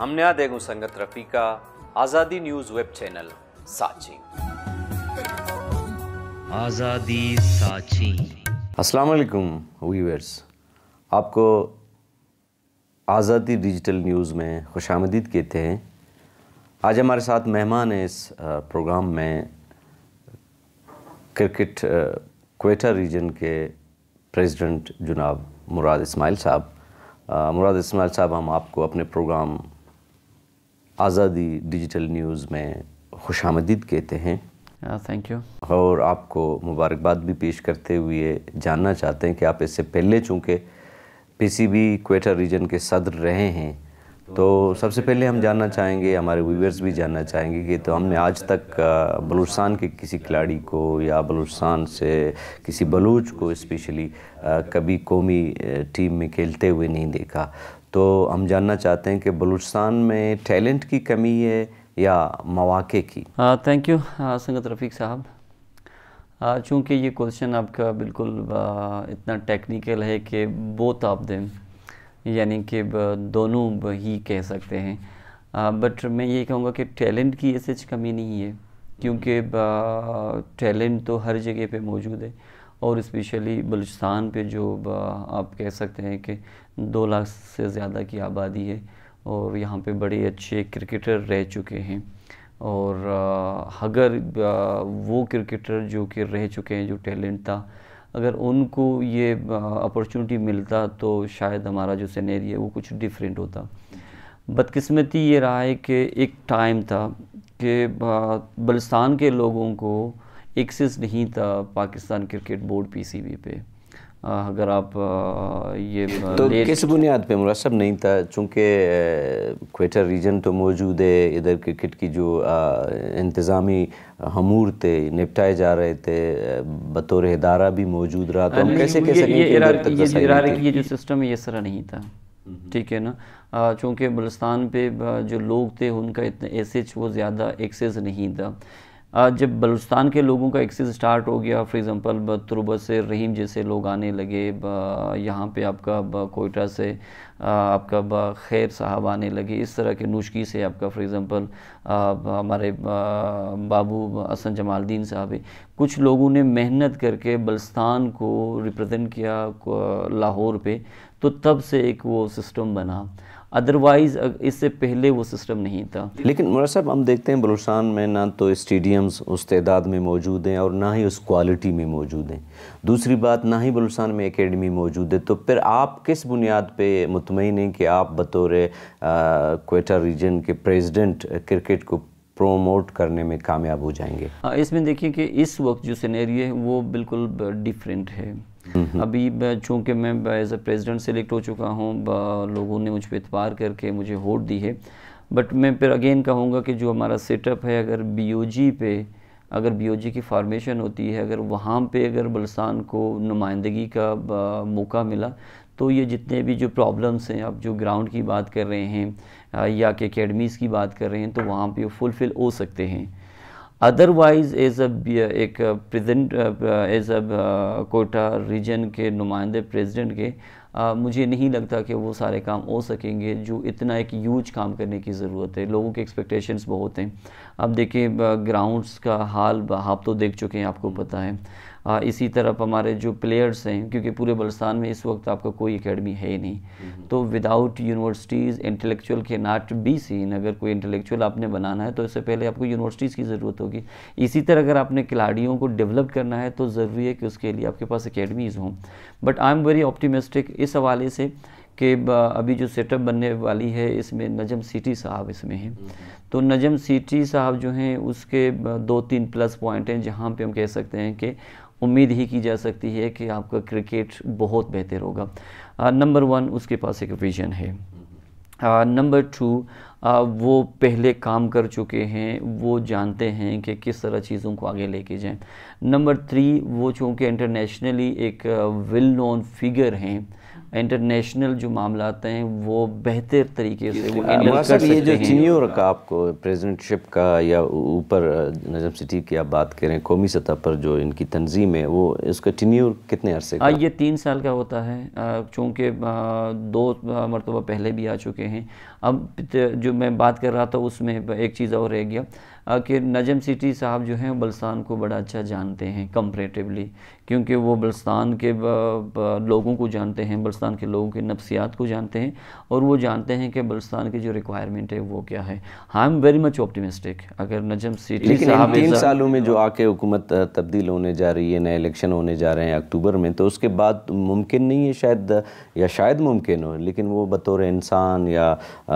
हम नया देगू संगत रफीका आज़ादी न्यूज़ वेब चैनल साची आज़ादी साची अस्सलाम वालेकुम व्यूअर्स आपको आज़ादी डिजिटल न्यूज़ में खुश आमदीद कहते हैं आज हमारे साथ मेहमान हैं इस प्रोग्राम में क्रिकेट क्वेटा रीजन के प्रेसिडेंट जनाब मुराद इस्माइल साहब मुराद इस्माइल साहब हम आपको अपने प्रोग्राम आज़ादी डिजिटल न्यूज़ में खुश आमदीद कहते हैं थैंक यू और आपको मुबारकबाद भी पेश करते हुए जानना चाहते हैं कि आप इससे पहले चूँकि पीसीबी क्वेटर रीजन के सदर रहे हैं तो सबसे पहले हम जानना चाहेंगे हमारे व्यूवर्स भी जानना चाहेंगे कि तो हमने आज तक बलूचस्तान के किसी खिलाड़ी को या बलूचस्तान से किसी बलूच को स्पेशली कभी कौमी टीम में खेलते हुए नहीं देखा तो हम जानना चाहते हैं कि बलूचिस्तान में टैलेंट की कमी है या मौाक़े की थैंक यू संगत रफ़ीक साहब चूँकि ये क्वेश्चन आपका बिल्कुल इतना टेक्निकल है कि बोथ आप दें यानी कि दोनों ही कह सकते हैं बट मैं ये कहूँगा कि टैलेंट की ऐसे कमी नहीं है क्योंकि टैलेंट तो हर जगह पे मौजूद है और इस्पेशली बलूचिस्तान पे जो आप कह सकते हैं कि दो लाख से ज़्यादा की आबादी है और यहाँ पे बड़े अच्छे क्रिकेटर रह चुके हैं और अगर वो क्रिकेटर जो कि रह चुके हैं जो टैलेंट था अगर उनको ये अपॉर्चुनिटी मिलता तो शायद हमारा जो सैनरी है वो कुछ डिफरेंट होता बदकिस्मती ये रहा है कि एक टाइम था कि बलस्तान के लोगों को एक्सेस नहीं था पाकिस्तान क्रिकेट बोर्ड पीसीबी पे अगर आप ये तो किस बुनियाद पे मुरसब नहीं था चूँकि क्वेटर रीजन तो मौजूद है इधर क्रिकेट की जो इंतज़ामी हमूर थे निपटाए जा रहे थे बतौर इदारा भी मौजूद रहा तो हम कैसे कह सकें इरारे ये जो सिस्टम है ये सरा नहीं था हम्म। ठीक है ना चूँकि बलुस्तान पे जो लोग थे उनका इतना एसेज वो ज़्यादा एक्सेस नहीं था जब बलूचिस्तान के लोगों का एक्सिस स्टार्ट हो गया फॉर एग्ज़ाम्पल तुरबत से रहीम जैसे लोग आने लगे यहाँ पे आपका कोयटा से आपका खैर साहब आने लगे इस तरह के नुशकी से आपका फॉर एग्ज़ाम्पल हमारे बाबू असन जमालद्दीन साहब कुछ लोगों ने मेहनत करके बलस्तान को रिप्रेजेंट किया लाहौर पे तो तब से एक वो सिस्टम बना अदरवाइज़ इससे पहले वो सिस्टम नहीं था लेकिन मुरा साहब हम देखते हैं बलूचान में ना तो स्टेडियम्स उस तदाद में मौजूद हैं और ना ही उस क्वालिटी में मौजूद हैं दूसरी बात ना ही बलूचान में एकेडमी मौजूद है तो फिर आप किस बुनियाद पर मुतमिन हैं कि आप बतौर कोटा रीजन के प्रेसिडेंट क्रिकेट को प्रोमोट करने में कामयाब हो जाएंगे हाँ, इसमें देखिए कि इस वक्त जो सिनेरियो है वो बिल्कुल डिफरेंट है अभी चूंकि मैं एज ए प्रेजिडेंट सेलेक्ट हो चुका हूँ लोगों ने मुझ पर इतबार करके मुझे वोट दी है बट मैं फिर अगेन कहूँगा कि जो हमारा सेटअप है अगर बी पे अगर बी की फार्मेशन होती है अगर वहाँ पे अगर बलसान को नुमाइंदगी का मौका मिला तो ये जितने भी जो प्रॉब्लम्स हैं आप जो ग्राउंड की बात कर रहे हैं या कि अकेडमीज़ की बात कर रहे हैं तो वहाँ पे फुलफ़िल हो सकते हैं अदरवाइज़ एज अ एक present as a Quetta region के नुमाइंदे प्रेसिडेंट के आ, मुझे नहीं लगता कि वो सारे काम हो सकेंगे जो इतना एक यूज काम करने की ज़रूरत है लोगों के एक्सपेक्टेशंस बहुत हैं अब देखिए ग्राउंड्स का हाल आप तो देख चुके हैं आपको पता है इसी तरफ हमारे जो प्लेयर्स हैं क्योंकि पूरे बलस्तान में इस वक्त आपका कोई एकेडमी है ही नहीं हम्म। तो विदाउट यूनिवर्सिटीज़ इंटेलेक्चुअल के नाट बी सीन अगर कोई इंटेलेक्चुअल आपने बनाना है तो इससे पहले आपको यूनिवर्सिटीज़ की ज़रूरत होगी इसी तरह अगर आपने खिलाड़ियों को डेवलप करना है तो ज़रूरी है कि उसके लिए आपके पास अकेडमीज़ हों but I am very optimistic इस हवाले से कि अभी जो सेटअप बनने वाली है इसमें नजम सिटी साहब इसमें हैं हम्म। तो नजम सिटी साहब जो हैं उसके दो तीन प्लस पॉइंट हैं जहाँ पे हम कह सकते हैं कि उम्मीद ही की जा सकती है कि आपका क्रिकेट बहुत बेहतर होगा नंबर वन उसके पास एक विजन है नंबर टू वो पहले काम कर चुके हैं वो जानते हैं कि किस तरह चीज़ों को आगे लेके जाएं नंबर थ्री वो चूँकि इंटरनेशनली एक वेल नोन फिगर हैं इंटरनेशनल जो मामला आते हैं वो बेहतर तरीके से वो हाँ, कर ये जो चीनियों रखा आपको प्रेजिडेंटशिप का या ऊपर नजम सिटी की आप बात करें कौमी सतह पर जो इनकी तंजीम है वो इसका टीन्यूर कितने अरसे का? हाँ, ये तीन साल का होता है चूँकि दो मरतबा पहले भी आ चुके हैं अब जो मैं बात कर रहा था उसमें एक चीज़ और रह गया कि नजम सिटी साहब जो हैं बलस्तान को बड़ा अच्छा जानते हैं कंपरेटिवली क्योंकि वो बलस्तान के लोगों को जानते हैं बलस्तान के लोगों के नफ्सियात को जानते हैं और वो जानते हैं कि बलस्तान की जो रिक्वायरमेंट है वो क्या है I am very much optimistic अगर नजम सिटी साहब तीन सालों में जो आके हुकूमत तब्दील होने जा रही है नए इलेक्शन होने जा रहे हैं अक्टूबर में तो उसके बाद मुमकिन नहीं है शायद या शायद मुमकिन हो लेकिन वो बतौर इंसान या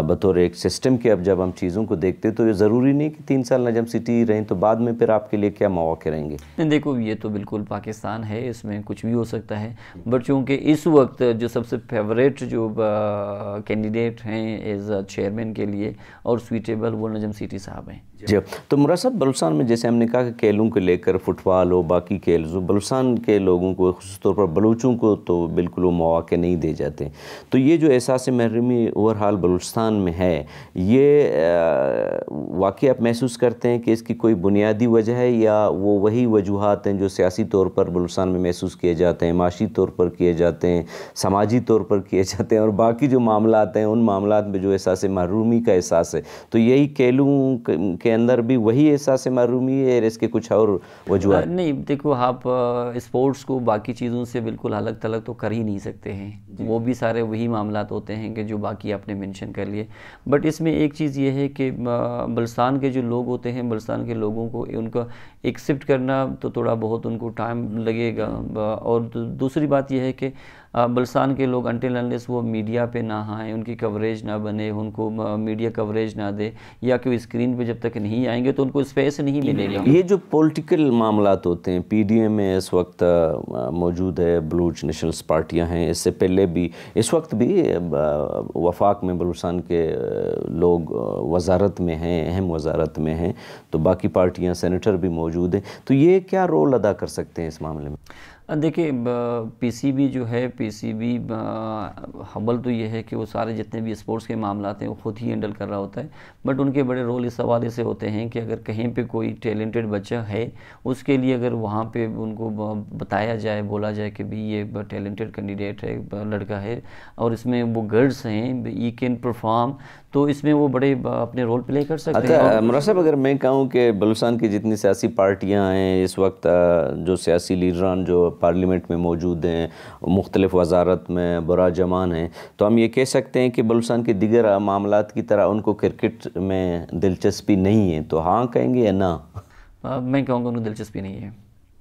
बतौर एक सिस्टम के अब जब हम चीज़ों को देखते तो ये ज़रूरी नहीं कि तीन इन जब सिटी रहें तो बाद में फिर आपके लिए क्या मौके रहेंगे नहीं देखो ये तो बिल्कुल पाकिस्तान है इसमें कुछ भी हो सकता है बट चूँकि इस वक्त जो सबसे फेवरेट जो कैंडिडेट हैं एज चेयरमैन के लिए और सुइटेबल वो नजम सिटी साहब हैं जी तो मुरा साहब में जैसे हमने कहा कि खेलों को लेकर फुटबॉल हो बाकी खेल हो बलुस्तान के लोगों को खास तौर पर बलूचों को तो बिल्कुल वो मौाक़े नहीं दिए जाते तो ये जो एहसास महरूमी ओवरहाल बलुस्तान में है ये वाक़ आप महसूस करते हैं कि इसकी कोई बुनियादी वजह है या वो वही वजूहत हैं जो सियासी तौर पर बलुस्तान में महसूस किए जाते हैं माशी तौर पर किए जाते हैं समाजी तौर पर किए जाते हैं और बाकी जो मामला हैं उन मामला में जो एहसास महरूमी का एहसास है तो यही खेलों के अंदर भी वही एहसास महरूमी है इसके कुछ और वजूहत नहीं देखो आप स्पोर्ट्स को बाकी चीज़ों से बिल्कुल अलग थलग तो कर ही नहीं सकते हैं वो भी सारे वही मामला होते हैं कि जो बाकी आपने मैंशन कर लिए बट इसमें एक चीज़ ये है कि बलसान के जो लोग होते हैं बलसान के लोगों को उनका एक्सेप्ट करना तो थोड़ा बहुत उनको टाइम लगेगा और दूसरी बात यह है कि बलसान के लोग अनटिल अनलेस वो मीडिया पे ना आएँ उनकी कवरेज ना बने उनको मीडिया कवरेज ना दे या कि वो स्क्रीन पे जब तक नहीं आएंगे तो उनको स्पेस नहीं मिलेगा ये जो पॉलिटिकल मामला होते हैं पी डी एम में इस वक्त मौजूद है बलूच नेशनल्स पार्टियाँ हैं इससे पहले भी इस वक्त भी वफाक में बलूचान के लोग वजारत में हैं अहम वजारत में हैं तो बाकी पार्टियाँ सैनिटर भी मौजूद मौजूद हैं तो ये क्या रोल अदा कर सकते हैं इस मामले में देखिए पीसीबी जो है पीसीबी हबल तो ये है कि वो सारे जितने भी स्पोर्ट्स के मामला हैं वो खुद ही हैंडल कर रहा होता है बट उनके बड़े रोल इस हवाले से होते हैं कि अगर कहीं पे कोई टैलेंटेड बच्चा है उसके लिए अगर वहाँ पे उनको बताया जाए बोला जाए कि भी ये टैलेंटेड कैंडिडेट है लड़का है और इसमें वो गर्ल्स हैं ई कैन परफॉर्म तो इसमें वो बड़े अपने रोल प्ले कर सकते अच्छा, हैं साहब अगर मैं कहूँ कि बलूचिस्तान की जितनी सियासी पार्टियाँ हैं इस वक्त जो सियासी लीडरान जो पार्लियामेंट में मौजूद हैं मुख्तलिफ वजारत में बुरा जमान हैं तो हम ये कह सकते हैं कि बलूचिस्तान के दिगर मामला की तरह उनको क्रिकेट में दिलचस्पी नहीं है तो हाँ कहेंगे या ना आ, मैं कहूँगा उनको दिलचस्पी नहीं है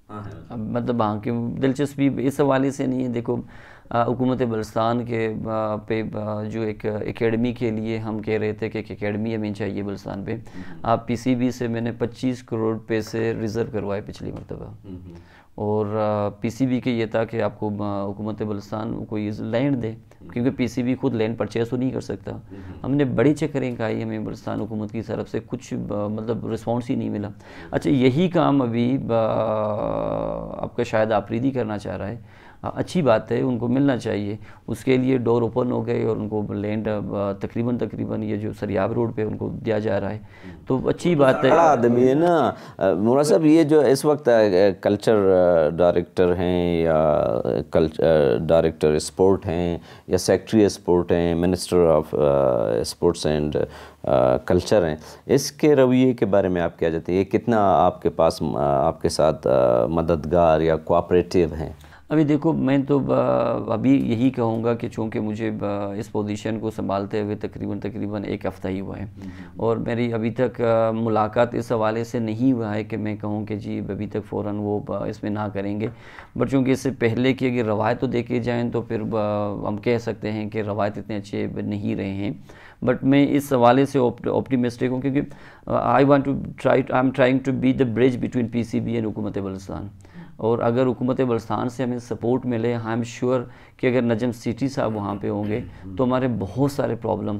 हाँ मतलब हाँ की दिलचस्पी इस हवाले से नहीं है देखो हुकूमत बलस्तान के पे जो एक एकेडमी के लिए हम कह रहे थे कि एक एकेडमी हमें चाहिए बलस्तान पे हम्म। आप पीसीबी से मैंने 25 करोड़ पैसे रिज़र्व करवाए पिछली मरतबा हम्म। और पीसीबी के ये था कि आपको हुकूमत बलस्तान कोई लैंड दे हम्म। क्योंकि पीसीबी खुद लैंड परचेज तो नहीं कर सकता हमने बड़ी चक्करें खाई हमें बलस्तान हुकूमत की तरफ से कुछ मतलब रिस्पॉन्स ही नहीं मिला अच्छा यही काम अभी आपका शायद आफरीदी करना चाह रहा है हाँ, अच्छी बात है उनको मिलना चाहिए उसके लिए डोर ओपन हो गए और उनको लैंड तकरीबन तकरीबन ये जो सरियाब रोड पे उनको दिया जा रहा है तो अच्छी तो बात है आदमी है ना मोरा साहब ये जो इस वक्त कल्चर डायरेक्टर हैं या कल्चर डायरेक्टर स्पोर्ट हैं या सेक्रेटरी स्पोर्ट हैं minister of sports and culture हैं इसके रवैये के बारे में आप क्या जाते हैं ये कितना आपके पास आपके साथ मददगार या कोऑपरेटिव हैं अभी देखो मैं तो अभी यही कहूँगा कि चूँकि मुझे इस पोजीशन को संभालते हुए तकरीबन तकरीबन एक हफ़्ता ही हुआ है हम्म। और मेरी अभी तक मुलाकात इस हवाले से नहीं हुआ है कि मैं कहूँ कि जी अभी तक फ़ौर वो इसमें ना करेंगे बट चूँकि इससे पहले की अगर रवायत तो देखी जाएँ तो फिर हम कह सकते हैं कि रवायत इतने अच्छे नहीं रहे हैं बट मैं इस हवाले से ऑप्टिमिस्टिक हूँ क्योंकि I want to try I am trying to be the bridge between P C B and हुकूमत बलस्तान और अगर हुकूमत बलस्तान से हमें सपोर्ट मिले आई एम श्योर कि अगर नजम सिटी साहब वहाँ पे होंगे तो हमारे बहुत सारे प्रॉब्लम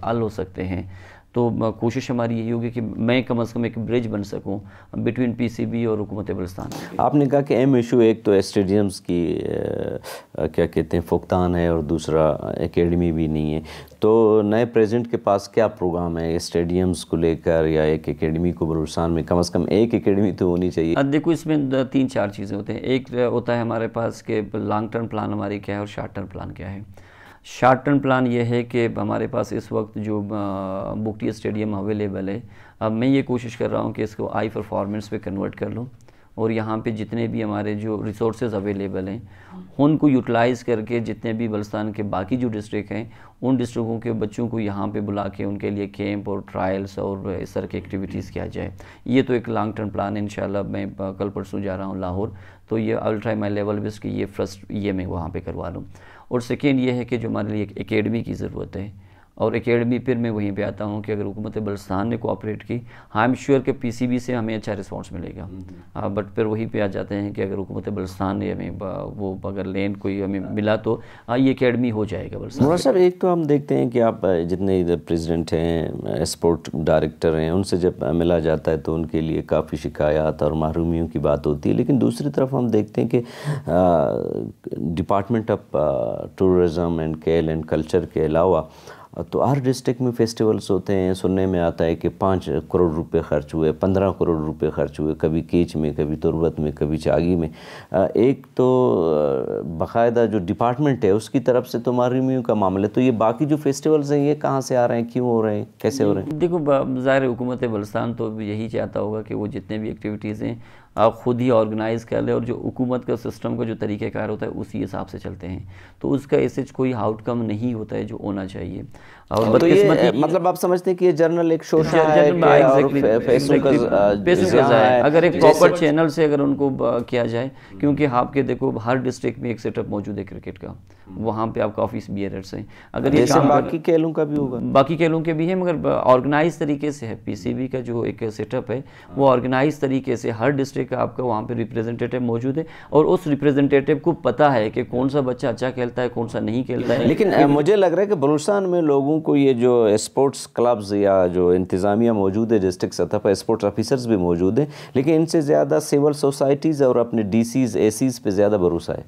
हल हो सकते हैं तो कोशिश हमारी यही होगी कि मैं कम अज़ कम एक ब्रिज बन सकूँ बिटवीन पीसीबी और हुकूमत बलस्तान आपने कहा कि अहम इशू एक तो स्टेडियम्स की आ, क्या कहते हैं फुकतान है और दूसरा एकेडमी भी नहीं है तो नए प्रेसिडेंट के पास क्या प्रोग्राम है स्टेडियम्स को लेकर या एक एकेडमी को बलूचिस्तान में कम अज़ कम एक एकेडमी तो होनी चाहिए देखो इसमें तीन चार चीज़ें होते हैं एक होता है हमारे पास के लॉन्ग टर्म प्लान हमारी क्या है और शॉर्ट टर्म प्लान क्या है शार्ट टर्म प्लान ये है कि हमारे पास इस वक्त जो बुकटी स्टेडियम अवेलेबल है अब मैं ये कोशिश कर रहा हूँ कि इसको आई परफॉर्मेंस पे कन्वर्ट कर लूँ और यहाँ पे जितने भी हमारे जो रिसोर्सेज अवेलेबल हैं उनको यूटिलाइज़ करके जितने भी बलस्तान के बाकी जो डिस्ट्रिक्ट हैं उन डिस्ट्रिक्टों के बच्चों को यहाँ पे बुला के उनके लिए कैंप और ट्रायल्स और इस तरह की एक्टिविटीज़ किया जाए ये तो एक लॉन्ग टर्म प्लान है इन मैं कल परसों जा रहा हूँ लाहौर तो ये अल्ट्राई माई लेवल बेस्ट की ये फर्स्ट ये मैं वहाँ पर करवा लूँ और सेकेंड ये है कि जो हमारे लिए एक एकेडमी की ज़रूरत है और एकेडमी फिर मैं वहीं पे आता हूँ कि अगर हुकूमत बलस्तान ने कोऑपरेट की आई एम श्योर कि पीसीबी से हमें अच्छा रिस्पांस मिलेगा आ, हम्म। बट हाँ, फिर वहीं पे आ जाते हैं कि अगर हुकूमत बलस्तान ने हमें वो अगर लैंड कोई हमें हाँ। मिला तो आ, हाँ, ये एकेडमी हो जाएगा बलस्तान सर एक तो हम देखते हैं कि आप जितने इधर प्रेजिडेंट हैं एक्सपोर्ट डायरेक्टर हैं उनसे जब मिला जाता है तो उनके लिए काफ़ी शिकायत और महरूमियों की बात होती है लेकिन दूसरी तरफ हम देखते हैं कि डिपार्टमेंट ऑफ टूरिज़म एंड केल एंड कल्चर के अलावा तो हर डिस्ट्रिक्ट में फेस्टिवल्स होते हैं सुनने में आता है कि पाँच करोड़ रुपए खर्च हुए पंद्रह करोड़ रुपए खर्च हुए कभी केच में कभी तुरबत में कभी चागी में एक तो बाकायदा जो डिपार्टमेंट है उसकी तरफ से तो मारूमियों का मामला है तो ये बाकी जो फेस्टिवल्स हैं ये कहाँ से आ रहे हैं क्यों हो रहे हैं कैसे हो रहे हैं देखो ज़ाहिर हुकूमत बलस्तान तो यही चाहता होगा कि वो जितने भी एक्टिविटीज़ हैं आप ख़ुद ही ऑर्गेनाइज़ कर लें और जो हुकूमत का सिस्टम का जो तरीक़ाकार होता है उसी हिसाब से चलते हैं तो उसका ऐसे कोई आउटकम नहीं होता है जो होना चाहिए और तो ये मतलब आप समझते हैं कि ये जर्नल एक शोशल हाँ, है अगर एक प्रॉपर चैनल से अगर उनको किया जाए क्योंकि आपके देखो हर डिस्ट्रिक्ट में एक सेटअप मौजूद है क्रिकेट का वहाँ पे आपका ऑफिस बियरर्स से अगर ये काम बाकी केलों का भी होगा बाकी केलों के भी है मगर ऑर्गेनाइज तरीके से है पीसीबी का जो एक सेटअप है वो ऑर्गेनाइज तरीके से हर डिस्ट्रिक्ट का आपका वहाँ पर रिप्रेजेंटेटिव मौजूद है और उस रिप्रेजेंटेटिव को पता है कि कौन सा बच्चा अच्छा खेलता है कौन सा नहीं खेलता है लेकिन मुझे लग रहा है कि बलूचिस्तान में लोगों को ये जो स्पोर्ट्स क्लब्स या जो इंतज़ामिया मौजूद है डिस्ट्रिक्ट सतह पर स्पोर्ट्स ऑफिसर्स भी मौजूद हैं लेकिन इनसे ज़्यादा सिविल सोसाइटीज़ और अपने डी सीज़ ए सीज़ ज़्यादा भरोसा है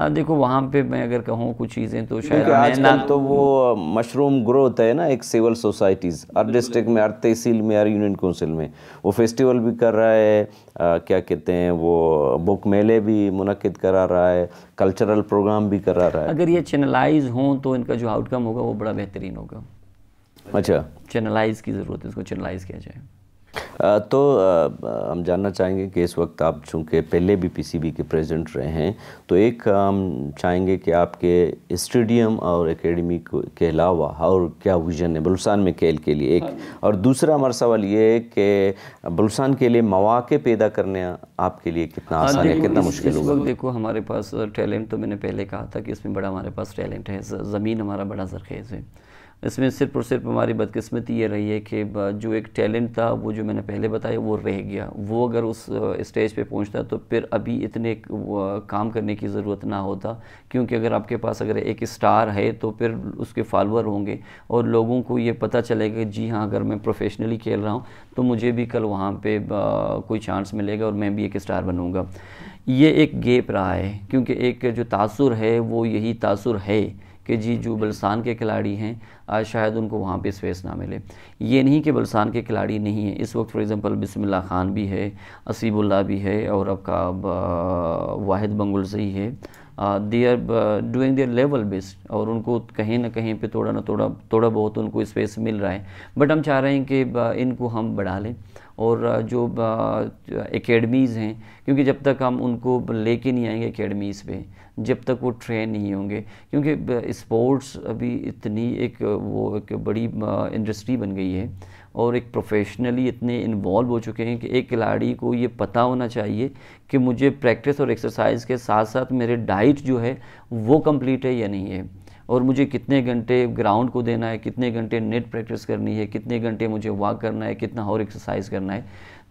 हाँ, देखो वहाँ पे मैं अगर कहूँ कुछ चीज़ें तो शायद ना तो वो मशरूम ग्रोथ है ना एक सिविल सोसाइटीज़ हर डिस्ट्रिक्ट में हर तहसील में हर यूनियन काउंसिल में वो फेस्टिवल भी कर रहा है आ, क्या कहते हैं वो बुक मेले भी मुनद करा रहा है कल्चरल प्रोग्राम भी करा रहा है अगर ये चैनलाइज हों तो इनका जो आउटकम होगा वो बड़ा बेहतरीन होगा अच्छा चैनलाइज की ज़रूरत है इसको चैनलाइज किया जाए तो हम जानना चाहेंगे कि इस वक्त आप चूँकि पहले भी पीसीबी के प्रेसिडेंट रहे हैं तो एक हम चाहेंगे कि आपके स्टेडियम और एकेडमी के अलावा और क्या विजन है बलूसान में खेल के लिए एक हाँ और दूसरा हमारा सवाल ये है कि बलूसान के लिए मौाक़े पैदा करने आपके लिए कितना हाँ, आसान है कितना मुश्किल होगा देखो हमारे पास टैलेंट तो मैंने पहले कहा था कि इसमें बड़ा हमारे पास टैलेंट है ज़मीन हमारा बड़ा जरखेज़ है इसमें सिर्फ और सिर्फ हमारी बदकिस्मती ये रही है कि जो एक टैलेंट था वो जो मैंने पहले बताया वो रह गया वो अगर उस स्टेज पे पहुंचता तो फिर अभी इतने काम करने की ज़रूरत ना होता क्योंकि अगर आपके पास अगर एक स्टार है तो फिर उसके फॉलोअर होंगे और लोगों को ये पता चलेगा जी हाँ अगर मैं प्रोफेशनली खेल रहा हूँ तो मुझे भी कल वहाँ पर कोई चांस मिलेगा और मैं भी एक स्टार बनूँगा ये एक गेप रहा है क्योंकि एक जो तासुर है वो यही तासुर है कि जी जो बलसान के खिलाड़ी हैं आज शायद उनको वहाँ पे स्पेस ना मिले ये नहीं कि बलसान के खिलाड़ी नहीं हैं इस वक्त फॉर एग्ज़ाम्पल बिस्मिल्ला ख़ान भी है असीबुल्ला भी है और आपका वाहिद बंगुलजई है they are doing their level best और उनको कहीं ना कहीं पे थोड़ा ना थोड़ा थोड़ा बहुत उनको स्पेस मिल रहा है बट हम चाह रहे हैं कि इनको हम बढ़ा लें और जो एकेडमीज़ हैं क्योंकि जब तक हम उनको लेके नहीं आएंगे एकेडमीज़ पे जब तक वो ट्रेन नहीं होंगे क्योंकि स्पोर्ट्स अभी इतनी एक वो एक बड़ी इंडस्ट्री बन गई है और एक प्रोफेशनली इतने इन्वॉल्व हो चुके हैं कि एक खिलाड़ी को ये पता होना चाहिए कि मुझे प्रैक्टिस और एक्सरसाइज के साथ साथ मेरे डाइट जो है वो कंप्लीट है या नहीं है और मुझे कितने घंटे ग्राउंड को देना है कितने घंटे नेट प्रैक्टिस करनी है कितने घंटे मुझे वॉक करना है कितना और एक्सरसाइज करना है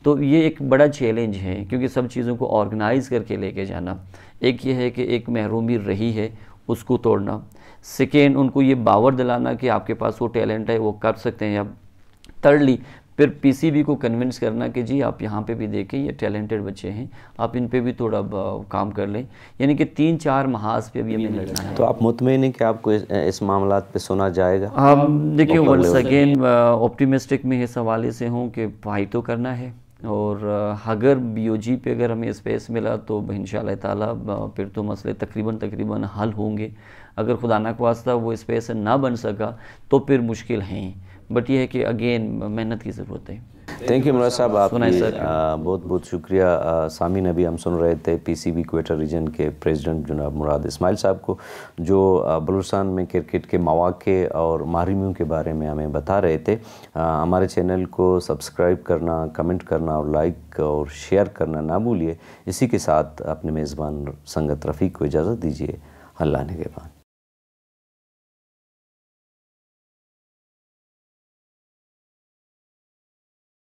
तो ये एक बड़ा चैलेंज है क्योंकि सब चीज़ों को ऑर्गेनाइज़ करके लेके जाना एक ये है कि एक महरूमी रही है उसको तोड़ना सेकेंड उनको ये बावर दिलाना कि आपके पास वो टैलेंट है वो कर सकते हैं आप थर्डली फिर पीसीबी को कन्विंस करना कि जी आप यहाँ पे भी देखें ये टैलेंटेड बच्चे हैं आप इन पे भी थोड़ा काम कर लें यानी कि तीन चार महाज पे भी हमें लड़ना है तो आप मुतमिन हैं कि आपको इस, इस मामला पे सुना जाएगा हम देखिए वंस अगेन ऑप्टिमिस्टिक में इस हवाले से हूँ कि फाइट तो करना है और अगर बीओजी पे अगर हमें स्पेस मिला तो इन ताला फिर तो मसले तकरीबन तकरीबन हल होंगे अगर खुदा ना वास्ता वो स्पेस ना बन सका तो फिर मुश्किल हैं बट यह है कि अगेन मेहनत की ज़रूरत है थैंक यू इमरान साहब आप बहुत बहुत शुक्रिया uh, सामी नबी हम सुन रहे थे पीसीबी क्वेटर रीजन के प्रेसिडेंट जनाब मुराद इस्माइल साहब को जो uh, बलूचिस्तान में क्रिकेट के मौाक़े और माहरीमियों के बारे में हमें बता रहे थे आ, uh, हमारे चैनल को सब्सक्राइब करना कमेंट करना और लाइक और शेयर करना ना भूलिए इसी के साथ अपने मेज़बान संगत रफ़ी को इजाज़त दीजिए अल्लाह ने